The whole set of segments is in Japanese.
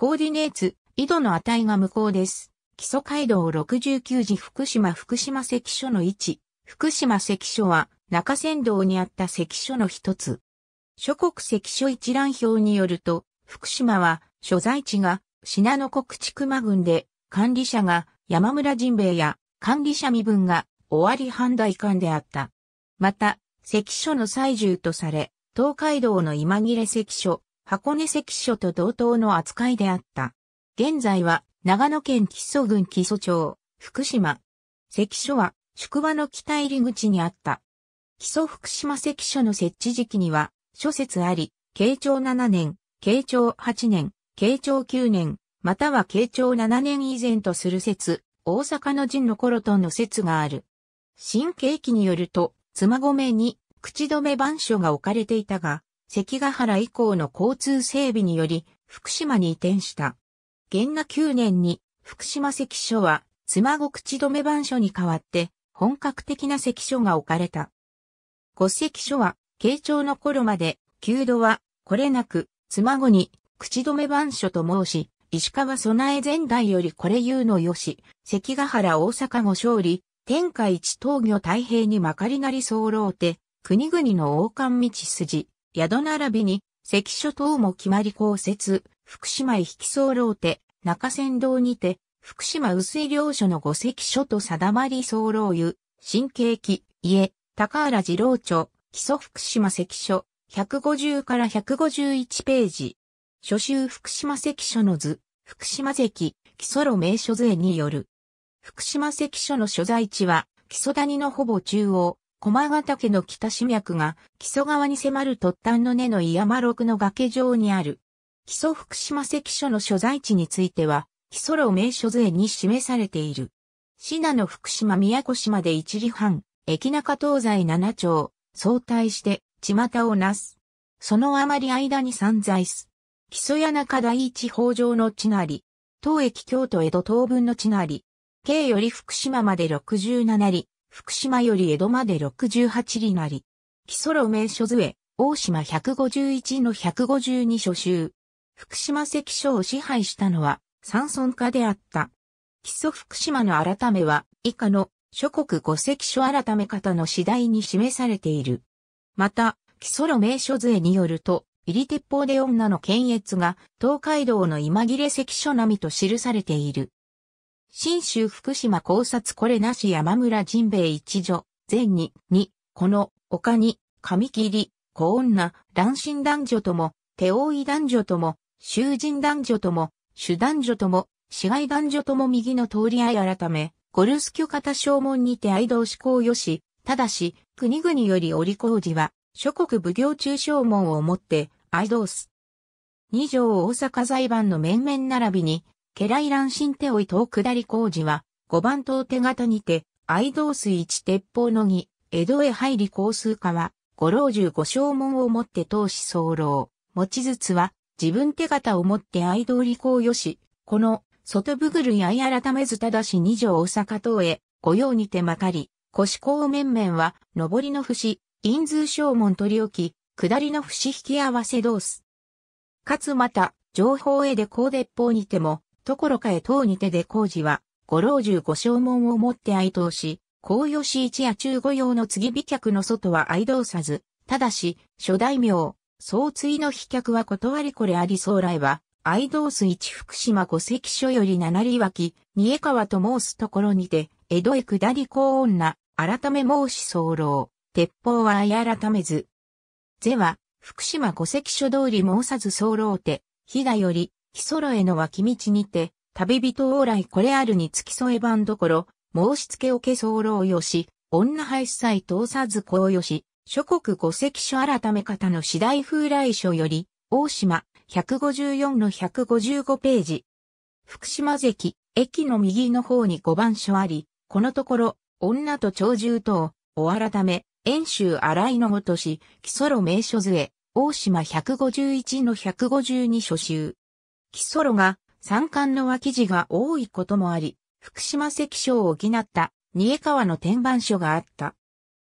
コーディネーツ、井戸の値が無効です。基礎街道69時福島福島関所の位置。福島関所は中山道にあった関所の一つ。諸国関所一覧表によると、福島は所在地が信濃国地熊郡で、管理者が山村人兵衛や管理者身分が尾張半大官であった。また、関所の最重とされ、東海道の今切れ関所、箱根関所と同等の扱いであった。現在は長野県木曽郡木曽町、福島。関所は宿場の北入り口にあった。木曽福島関所の設置時期には諸説あり、慶長7年、慶長8年、慶長9年、または慶長7年以前とする説、大阪の陣の頃との説がある。新景気によると、妻込に口止め板書が置かれていたが、関ヶ原以降の交通整備により、福島に移転した。元和9年に、福島関所は、妻子口止め番所に代わって、本格的な関所が置かれた。五関所は、慶長の頃まで、旧土は、これなく、妻子に、口止め番所と申し、石川備え前代よりこれ言うのよし、関ヶ原大阪後勝利、天下一東御太平にまかりなり候て、国々の王冠道筋、宿並びに、関所等も決まり公設、福島引きろうて、中山道にて、福島薄井領所の五関所と定まりろう湯、新景気、家、高原次郎町、基礎福島関所、150から151ページ。初秋福島関所の図、福島関、基礎路名所図絵による。福島関所の所在地は、基礎谷のほぼ中央、駒ヶ岳の北市脈が木曽川に迫る突端の根の井山六の崖上にある。木曽福島関所の所在地については、木曽路名所図に示されている。信濃福島宮古島で一里半、駅中東西七町、相対して、巷をなす。そのあまり間に散在す。木曽谷中第一法上の地なり。当駅京都江戸東分の地なり。京より福島まで67里。福島より江戸まで68里なり。基礎路名所図へ、大島151の152所集。福島関所を支配したのは、山村家であった。基礎福島の改めは、以下の諸国五関所改め方の次第に示されている。また、基礎路名所図へによると、入り鉄砲で女の検閲が東海道の今切れ関所並みと記されている。新州福島考察これなし山村人兵衛一女、前に、に、この、丘に、神切り、小女、乱心男女とも、手多い男女とも、囚人男女とも、主男女とも、市骸男女とも右の通り合い改め、ゴルスキュ型正門にて愛道志向よし、ただし、国々より折工事は、諸国奉行中正門をもって、愛道す。二条大阪財番の面々並びに、家来乱新手追い遠下り工事は、五番頭手形にて、愛道水一鉄砲の儀、江戸へ入り高数化は、五老中五正門をもって通し候。持ちずつは、自分手形をもって愛道理行よし、この、外ぶぐるやい改めずただし二条大阪等へ、御用にてまかり、腰高面々は、上りの節、陰通正門取り置き、下りの節引き合わせ通す。かつまた、情報へで高鉄砲にても、ところかへ等にてで工事は、五老中五正門をもって哀悼し、公吉一夜中五用の継美客の外は哀悼さず、ただし、諸大名、総追の飛脚は断りこれあり総来は、哀悼す一福島五石所より七里脇、三重川と申すところにて、江戸へ下り高女、改め申し候。鉄砲はあ相改めず。では、福島五石所通り申さず候て、日騨より、木揃への脇道にて、旅人往来これあるに付き添え番どころ、申し付けおけ候よし、女廃祭通さず公よし、諸国五石書改め方の次第風来書より、大島、154の155ページ。福島関、駅の右の方に五番書あり、このところ、女と長獣等、お改め、遠州荒井のごとし、木路名所図へ、大島151の152書集。基礎炉が山間の脇地が多いこともあり、福島関所を補った三重川の天板書があった。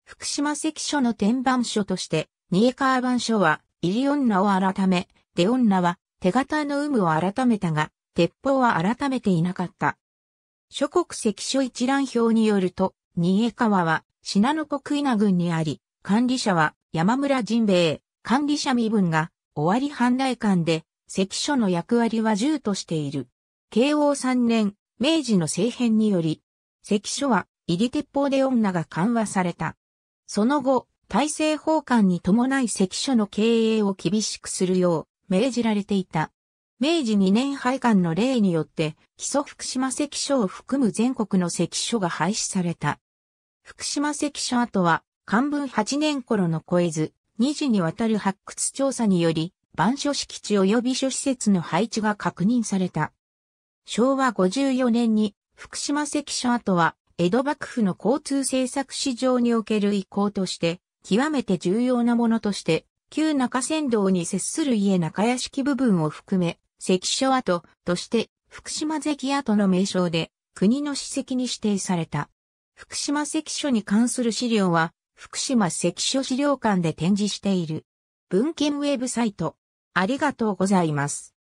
福島関所の天板書として、三重川板書は、入り女を改め、出女は、手形の有無を改めたが、鉄砲は改めていなかった。諸国関書一覧表によると、新江川は、信濃国稲郡にあり、管理者は、山村人兵衛、管理者身分が、終わり半内館で、関所の役割は十としている。慶応3年、明治の政変により、関所は入り鉄砲で女が緩和された。その後、大政奉還に伴い関所の経営を厳しくするよう命じられていた。明治2年廃官の例によって、基礎福島関所を含む全国の関所が廃止された。福島関所跡は、漢文8年頃の超えず、2時にわたる発掘調査により、番所敷地及び諸施設の配置が確認された。昭和54年に福島関所跡は江戸幕府の交通政策市場における移行として極めて重要なものとして旧中山道に接する家中屋敷部分を含め関所跡として福島関跡の名称で国の史跡に指定された。福島関所に関する資料は福島関所資料館で展示している。文献ウェブサイトありがとうございます。